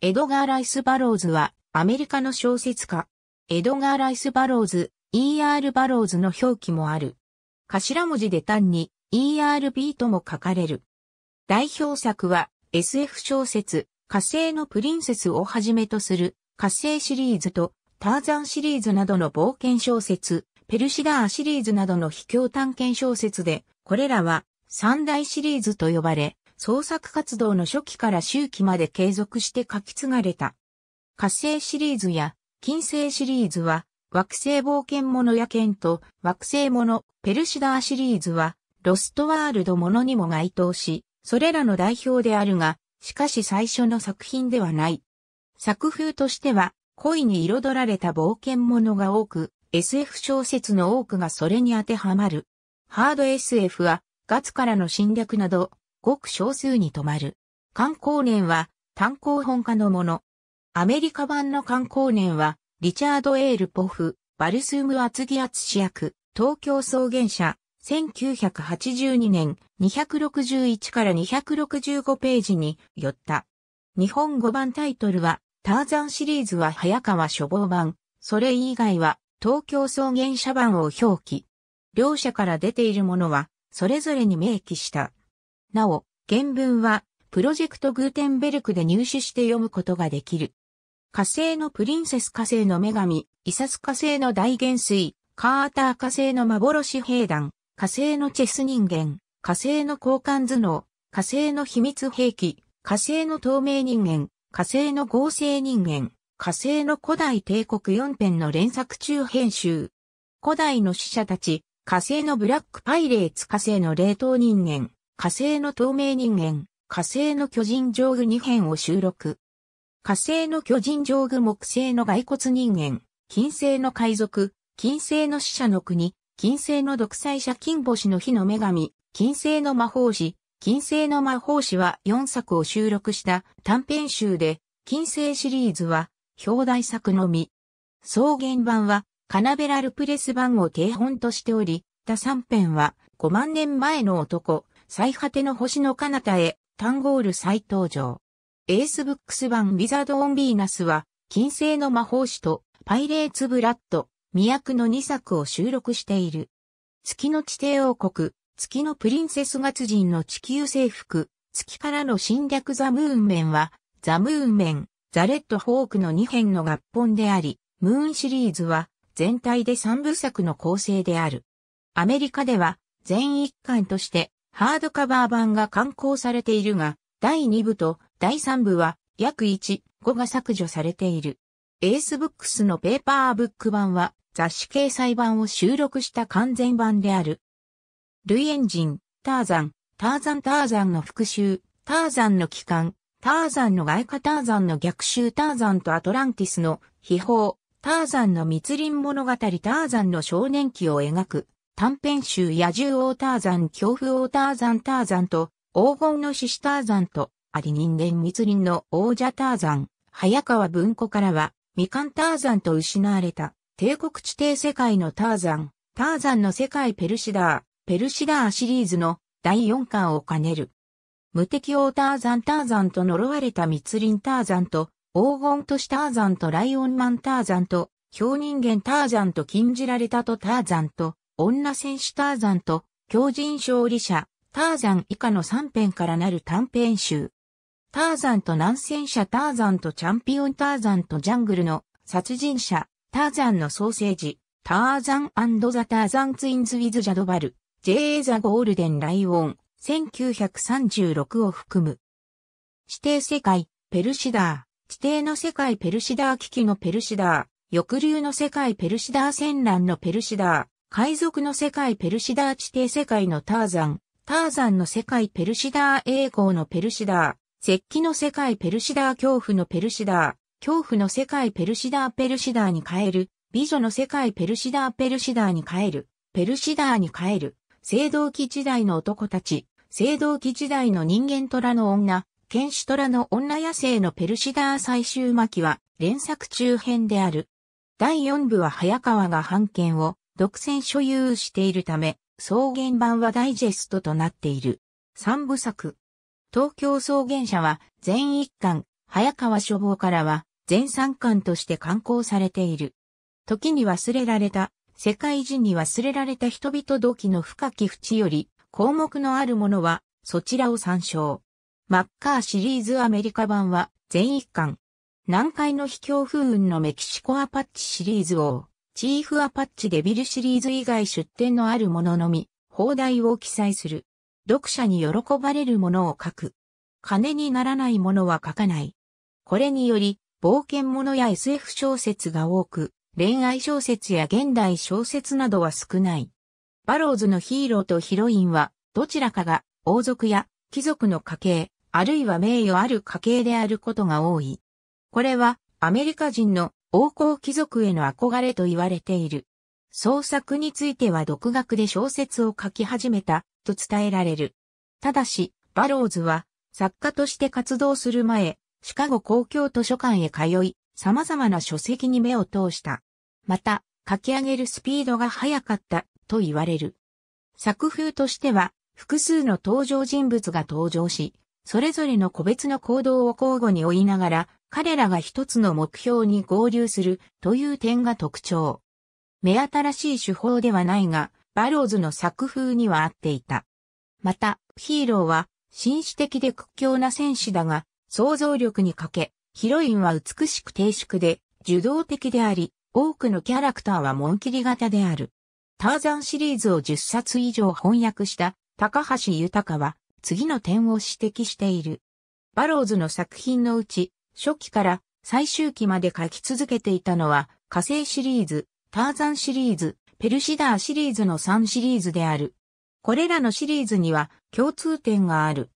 エドガー・ライス・バローズは、アメリカの小説家。エドガー・ライス・バローズ、E.R. バローズの表記もある。頭文字で単に E.R.B. とも書かれる。代表作は、SF 小説、火星のプリンセスをはじめとする、火星シリーズと、ターザンシリーズなどの冒険小説、ペルシダーシリーズなどの秘境探検小説で、これらは、三大シリーズと呼ばれ、創作活動の初期から周期まで継続して書き継がれた。火星シリーズや金星シリーズは惑星冒険者や剣と惑星者ペルシダーシリーズはロストワールドものにも該当し、それらの代表であるが、しかし最初の作品ではない。作風としては恋に彩られた冒険者が多く、SF 小説の多くがそれに当てはまる。ハード SF はガツからの侵略などごく少数に止まる。観光年は単行本化のもの。アメリカ版の観光年は、リチャード・エール・ポフ、バルスーム・厚木厚氏役、東京草原社、1982年261から265ページに寄った。日本語版タイトルは、ターザンシリーズは早川書房版、それ以外は東京草原社版を表記。両者から出ているものは、それぞれに明記した。なお、原文は、プロジェクトグーテンベルクで入手して読むことができる。火星のプリンセス火星の女神、イサス火星の大元帥、カーター火星の幻兵団、火星のチェス人間、火星の交換頭脳、火星の秘密兵器、火星の透明人間、火星の合成人間、火星の古代帝国4編の連作中編集。古代の死者たち、火星のブラックパイレーツ火星の冷凍人間、火星の透明人間、火星の巨人上具2編を収録。火星の巨人上具木星の骸骨人間、金星の海賊、金星の死者の国、金星の独裁者金星の火の女神、金星の魔法師、金星の魔法師は4作を収録した短編集で、金星シリーズは表題作のみ。草原版はカナベラルプレス版を定本としており、他3編は5万年前の男、最果ての星の彼方へ、タンゴール再登場。エースブックス版ウィザード・オン・ビーナスは、金星の魔法師と、パイレーツ・ブラッド、魅惑の2作を収録している。月の地底王国、月のプリンセス月人の地球征服、月からの侵略ザ・ムーンメンは、ザ・ムーンメン、ザ・レッド・ホークの2編の合本であり、ムーンシリーズは、全体で3部作の構成である。アメリカでは、全1巻として、ハードカバー版が刊行されているが、第2部と第3部は約1、5が削除されている。エースブックスのペーパーブック版は雑誌掲載版を収録した完全版である。ルイエンジン、ターザン、ターザンターザンの復讐、ターザンの帰還、ターザンの外貨ターザンの逆襲ターザンとアトランティスの秘宝、ターザンの密林物語ターザンの少年期を描く短編集野獣王ターザン、恐怖王ターザンターザンと、黄金の獅子ターザンと、あり人間密林の王者ターザン、早川文庫からは、未完ターザンと失われた、帝国地底世界のターザン、ターザンの世界ペルシダー、ペルシダーシリーズの第4巻を兼ねる。無敵王ターザンターザンと呪われた密林ターザンと、黄金都市ターザンとライオンマンターザンと、氷人間ターザンと禁じられたとターザンと、女戦士ターザンと、狂人勝利者、ターザン以下の3編からなる短編集。ターザンと南戦者ターザンとチャンピオンターザンとジャングルの殺人者、ターザンのソーセージ、ターザンザ・ターザンツインズ・ウィズ・ジャドバル、J.A. ザ・ゴールデン・ライオン、1936を含む。指定世界、ペルシダー、地底の世界ペルシダー危機のペルシダー、翼流の世界ペルシダー戦乱のペルシダー、海賊の世界ペルシダー地底世界のターザン、ターザンの世界ペルシダー栄光のペルシダー、石器の世界ペルシダー恐怖のペルシダー、恐怖の世界ペルシダーペルシダーに変える、美女の世界ペルシダーペルシダーに変える、ペルシダーに変える、青銅器時代の男たち、青銅器時代の人間虎の女、剣士虎の女野生のペルシダー最終巻は連作中編である。第4部は早川が判権を独占所有しているため、草原版はダイジェストとなっている。三部作。東京草原社は全一巻、早川書房からは全三巻として刊行されている。時に忘れられた、世界人に忘れられた人々土器の深き淵より、項目のあるものは、そちらを参照。マッカーシリーズアメリカ版は全一巻。南海の秘境風雲のメキシコアパッチシリーズ王。チーフアパッチデビルシリーズ以外出典のあるもののみ、放題を記載する。読者に喜ばれるものを書く。金にならないものは書かない。これにより、冒険者や SF 小説が多く、恋愛小説や現代小説などは少ない。バローズのヒーローとヒロインは、どちらかが王族や貴族の家系、あるいは名誉ある家系であることが多い。これはアメリカ人の王侯貴族への憧れと言われている。創作については独学で小説を書き始めたと伝えられる。ただし、バローズは作家として活動する前、シカゴ公共図書館へ通い、様々な書籍に目を通した。また、書き上げるスピードが速かったと言われる。作風としては、複数の登場人物が登場し、それぞれの個別の行動を交互に追いながら、彼らが一つの目標に合流するという点が特徴。目新しい手法ではないが、バローズの作風には合っていた。また、ヒーローは、紳士的で屈強な戦士だが、想像力に欠け、ヒロインは美しく低粛で、受動的であり、多くのキャラクターは紋切り型である。ターザンシリーズを10冊以上翻訳した高橋豊は次の点を指摘している。バローズの作品のうち初期から最終期まで書き続けていたのは、火星シリーズ、ターザンシリーズ、ペルシダーシリーズの3シリーズである。これらのシリーズには共通点がある。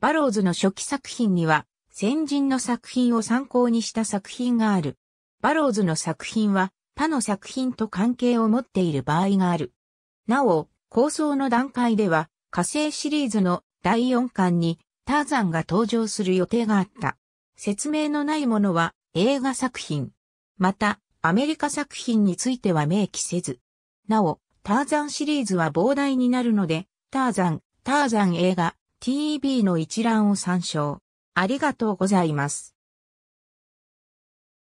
バローズの初期作品には、先人の作品を参考にした作品がある。バローズの作品は他の作品と関係を持っている場合がある。なお、構想の段階では火星シリーズの第4巻にターザンが登場する予定があった。説明のないものは映画作品。また、アメリカ作品については明記せず。なお、ターザンシリーズは膨大になるので、ターザン、ターザン映画、TV の一覧を参照。ありがとうございます。